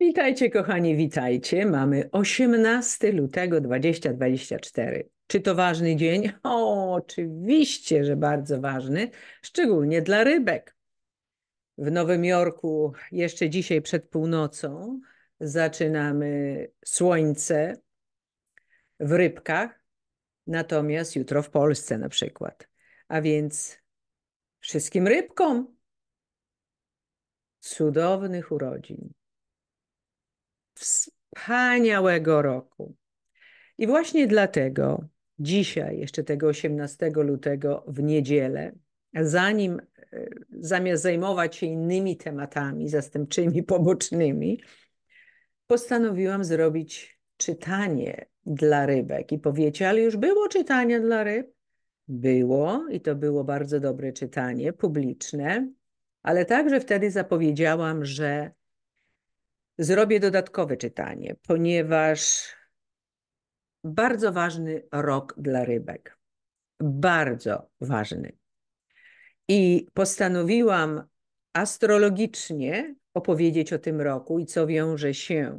Witajcie, kochani, witajcie. Mamy 18 lutego 2024. Czy to ważny dzień? O, oczywiście, że bardzo ważny, szczególnie dla rybek. W Nowym Jorku jeszcze dzisiaj przed północą zaczynamy słońce w rybkach, natomiast jutro w Polsce na przykład. A więc wszystkim rybkom cudownych urodzin wspaniałego roku. I właśnie dlatego dzisiaj, jeszcze tego 18 lutego w niedzielę, zanim e, zamiast zajmować się innymi tematami zastępczymi, pobocznymi, postanowiłam zrobić czytanie dla rybek. I powiecie, ale już było czytanie dla ryb? Było i to było bardzo dobre czytanie publiczne, ale także wtedy zapowiedziałam, że zrobię dodatkowe czytanie, ponieważ bardzo ważny rok dla rybek. Bardzo ważny. I postanowiłam astrologicznie opowiedzieć o tym roku i co wiąże się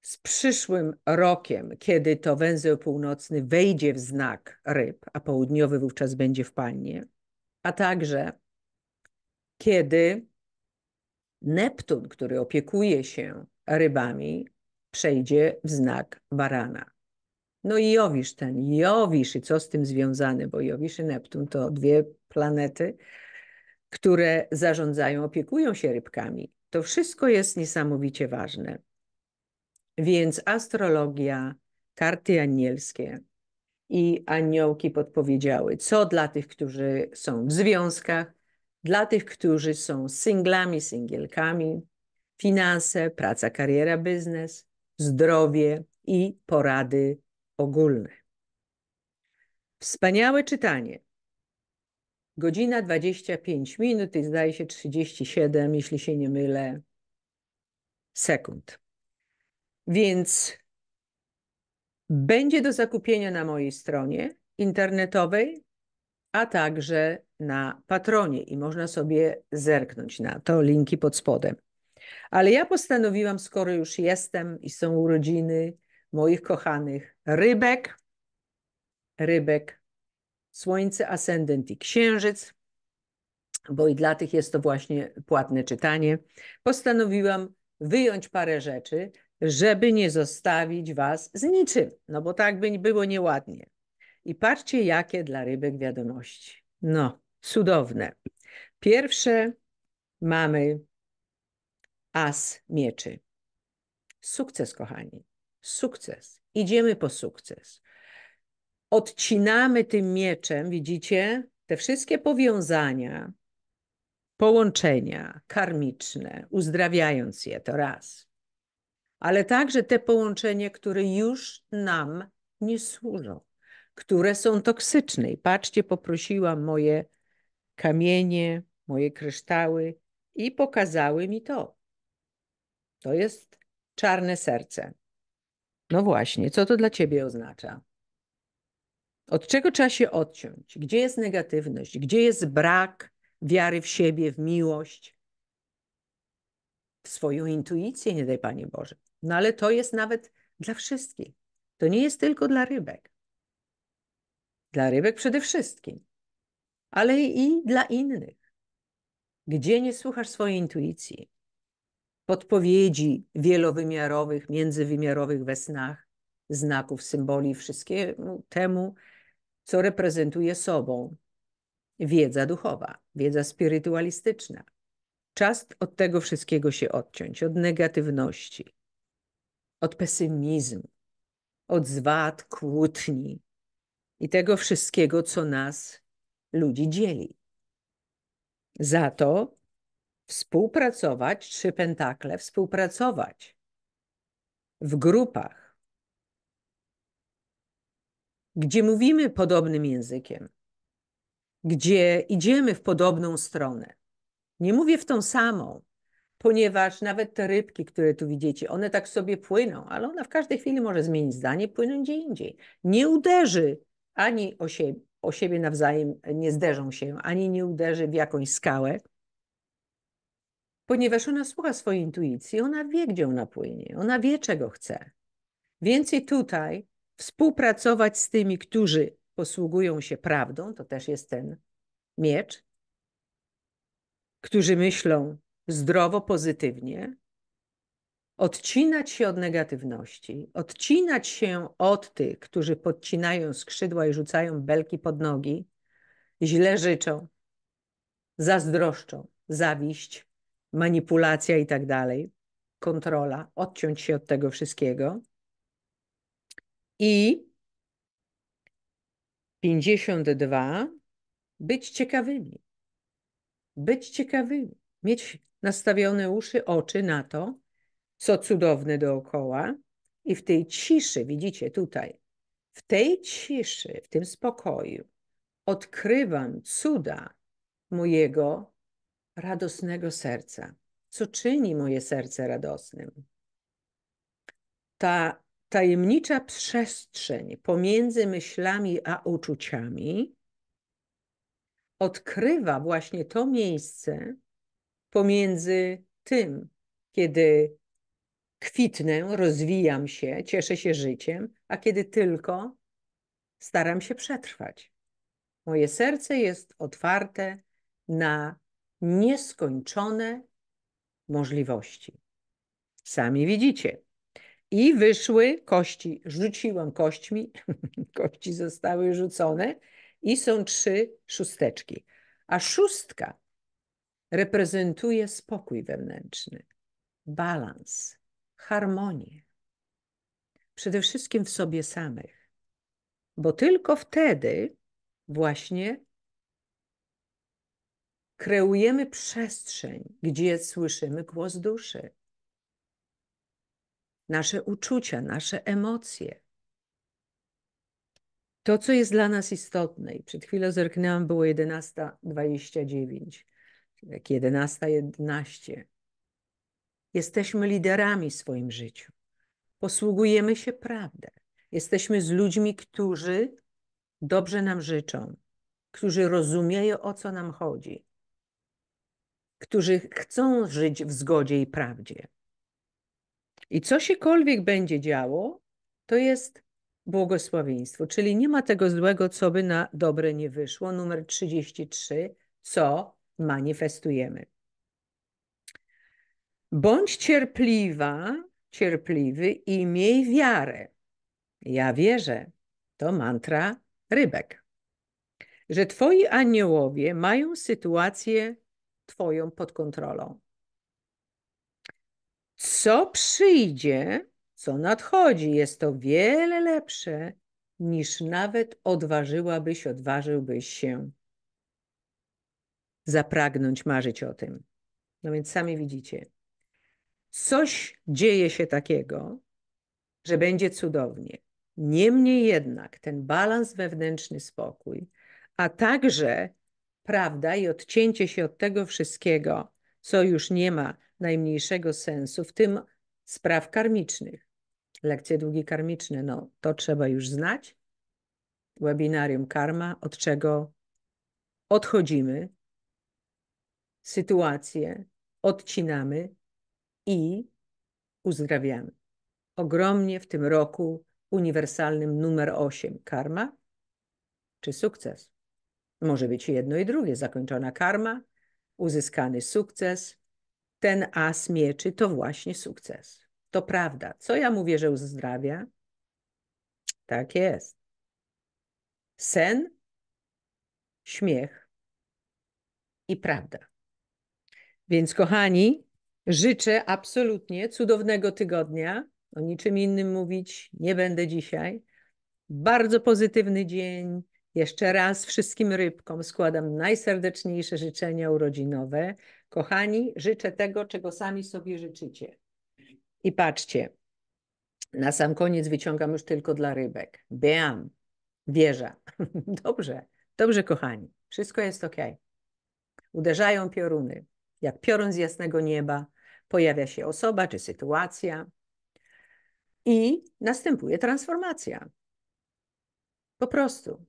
z przyszłym rokiem, kiedy to węzeł północny wejdzie w znak ryb, a południowy wówczas będzie w pannie, a także kiedy Neptun, który opiekuje się rybami, przejdzie w znak barana. No i Jowisz ten, Jowisz i co z tym związane, bo Jowisz i Neptun to dwie planety, które zarządzają, opiekują się rybkami. To wszystko jest niesamowicie ważne. Więc astrologia, karty anielskie i aniołki podpowiedziały, co dla tych, którzy są w związkach, dla tych, którzy są singlami, singielkami, finanse, praca, kariera, biznes, zdrowie i porady ogólne. Wspaniałe czytanie. Godzina 25 minut i zdaje się 37, jeśli się nie mylę, sekund. Więc będzie do zakupienia na mojej stronie internetowej, a także na patronie i można sobie zerknąć na to, linki pod spodem. Ale ja postanowiłam, skoro już jestem i są urodziny moich kochanych rybek, rybek, słońce, ascendent i księżyc, bo i dla tych jest to właśnie płatne czytanie, postanowiłam wyjąć parę rzeczy, żeby nie zostawić Was z niczym, no bo tak by było nieładnie. I patrzcie, jakie dla rybek wiadomości. No, cudowne. Pierwsze mamy as mieczy. Sukces, kochani. Sukces. Idziemy po sukces. Odcinamy tym mieczem, widzicie, te wszystkie powiązania, połączenia karmiczne, uzdrawiając je to raz, ale także te połączenia, które już nam nie służą, które są toksyczne. I patrzcie, poprosiłam moje kamienie, moje kryształy i pokazały mi to. To jest czarne serce. No właśnie, co to dla ciebie oznacza? Od czego trzeba się odciąć? Gdzie jest negatywność? Gdzie jest brak wiary w siebie, w miłość, w swoją intuicję, nie daj Panie Boże. No ale to jest nawet dla wszystkich. To nie jest tylko dla rybek. Dla rybek przede wszystkim ale i dla innych. Gdzie nie słuchasz swojej intuicji, podpowiedzi wielowymiarowych, międzywymiarowych we snach, znaków, symboli, wszystkiemu no, temu, co reprezentuje sobą wiedza duchowa, wiedza spirytualistyczna. Czas od tego wszystkiego się odciąć, od negatywności, od pesymizmu, od zwad, kłótni i tego wszystkiego, co nas ludzi dzieli. Za to współpracować, trzy pentakle, współpracować w grupach, gdzie mówimy podobnym językiem, gdzie idziemy w podobną stronę. Nie mówię w tą samą, ponieważ nawet te rybki, które tu widzicie, one tak sobie płyną, ale ona w każdej chwili może zmienić zdanie, płynąć gdzie indziej. Nie uderzy ani o siebie, o siebie nawzajem nie zderzą się, ani nie uderzy w jakąś skałę, ponieważ ona słucha swojej intuicji, ona wie, gdzie ona płynie, ona wie, czego chce. Więcej tutaj współpracować z tymi, którzy posługują się prawdą, to też jest ten miecz, którzy myślą zdrowo, pozytywnie, odcinać się od negatywności, odcinać się od tych, którzy podcinają skrzydła i rzucają belki pod nogi, źle życzą, zazdroszczą, zawiść, manipulacja i tak dalej, kontrola, odciąć się od tego wszystkiego. I 52 być ciekawymi. Być ciekawymi, mieć nastawione uszy, oczy na to, co cudowne dookoła. I w tej ciszy, widzicie tutaj, w tej ciszy, w tym spokoju, odkrywam cuda mojego radosnego serca. Co czyni moje serce radosnym? Ta tajemnicza przestrzeń pomiędzy myślami a uczuciami odkrywa właśnie to miejsce pomiędzy tym, kiedy kwitnę, rozwijam się, cieszę się życiem, a kiedy tylko staram się przetrwać. Moje serce jest otwarte na nieskończone możliwości. Sami widzicie. I wyszły kości. Rzuciłam kośćmi, kości zostały rzucone i są trzy szósteczki. A szóstka reprezentuje spokój wewnętrzny, balans, harmonię. Przede wszystkim w sobie samych, bo tylko wtedy właśnie kreujemy przestrzeń, gdzie słyszymy głos duszy. Nasze uczucia, nasze emocje. To, co jest dla nas istotne, i przed chwilą zerknęłam, było 11.29, tak 11.11. Jesteśmy liderami w swoim życiu. Posługujemy się prawdą. Jesteśmy z ludźmi, którzy dobrze nam życzą, którzy rozumieją, o co nam chodzi, którzy chcą żyć w zgodzie i prawdzie. I co siekolwiek będzie działo, to jest błogosławieństwo, czyli nie ma tego złego, co by na dobre nie wyszło. Numer 33, co manifestujemy. Bądź cierpliwa, cierpliwy i miej wiarę. Ja wierzę. To mantra rybek. Że twoi aniołowie mają sytuację twoją pod kontrolą. Co przyjdzie, co nadchodzi, jest to wiele lepsze niż nawet odważyłabyś, odważyłbyś się zapragnąć marzyć o tym. No więc sami widzicie, Coś dzieje się takiego, że będzie cudownie. Niemniej jednak ten balans wewnętrzny spokój, a także prawda i odcięcie się od tego wszystkiego, co już nie ma najmniejszego sensu, w tym spraw karmicznych. Lekcje długi karmiczne, no to trzeba już znać. Webinarium karma, od czego odchodzimy, sytuację odcinamy, i uzdrawiamy. Ogromnie w tym roku uniwersalnym numer 8 karma czy sukces. Może być jedno i drugie. Zakończona karma, uzyskany sukces. Ten as mieczy to właśnie sukces. To prawda. Co ja mówię, że uzdrawia? Tak jest. Sen, śmiech i prawda. Więc kochani, Życzę absolutnie cudownego tygodnia. O niczym innym mówić nie będę dzisiaj. Bardzo pozytywny dzień. Jeszcze raz wszystkim rybkom składam najserdeczniejsze życzenia urodzinowe. Kochani, życzę tego, czego sami sobie życzycie. I patrzcie, na sam koniec wyciągam już tylko dla rybek. Beam, wieża. Dobrze, dobrze, kochani. Wszystko jest ok. Uderzają pioruny, jak piorun z jasnego nieba, pojawia się osoba czy sytuacja i następuje transformacja. Po prostu.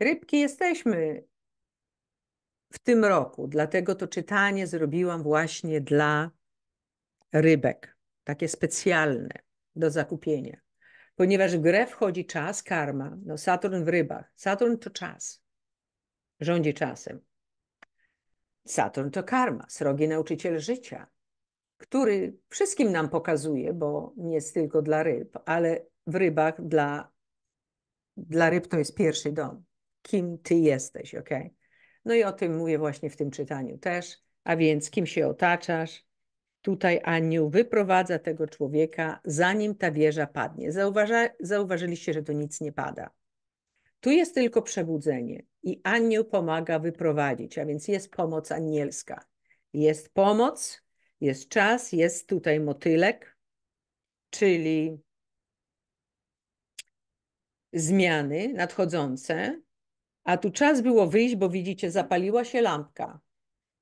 Rybki jesteśmy w tym roku, dlatego to czytanie zrobiłam właśnie dla rybek, takie specjalne do zakupienia. Ponieważ w grę wchodzi czas, karma, no Saturn w rybach. Saturn to czas, rządzi czasem. Saturn to karma, srogi nauczyciel życia który wszystkim nam pokazuje, bo nie jest tylko dla ryb, ale w rybach dla, dla ryb to jest pierwszy dom. Kim ty jesteś, ok? No i o tym mówię właśnie w tym czytaniu też. A więc kim się otaczasz? Tutaj Aniu wyprowadza tego człowieka, zanim ta wieża padnie. Zauważa, zauważyliście, że to nic nie pada. Tu jest tylko przebudzenie i Aniu pomaga wyprowadzić, a więc jest pomoc anielska. Jest pomoc, jest czas, jest tutaj motylek, czyli zmiany nadchodzące, a tu czas było wyjść, bo widzicie, zapaliła się lampka.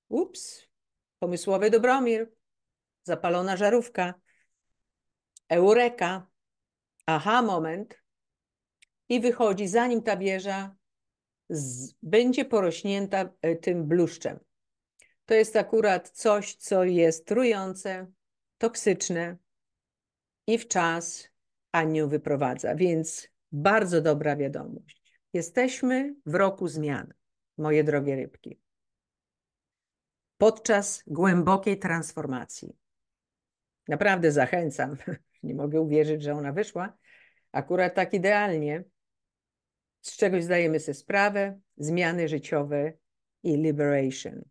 Ups, pomysłowy Dobromir, zapalona żarówka, eureka, aha, moment. I wychodzi, zanim ta wieża z, będzie porośnięta e, tym bluszczem to jest akurat coś, co jest trujące, toksyczne i w czas Aniu wyprowadza. Więc bardzo dobra wiadomość. Jesteśmy w roku zmian, moje drogie rybki. Podczas głębokiej transformacji. Naprawdę zachęcam. Nie mogę uwierzyć, że ona wyszła akurat tak idealnie. Z czegoś zdajemy sobie sprawę, zmiany życiowe i liberation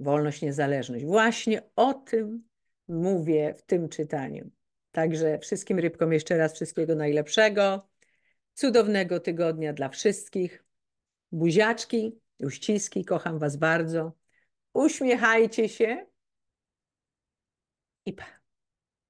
wolność, niezależność. Właśnie o tym mówię w tym czytaniu. Także wszystkim rybkom jeszcze raz wszystkiego najlepszego, cudownego tygodnia dla wszystkich. Buziaczki, uściski, kocham Was bardzo. Uśmiechajcie się i pa.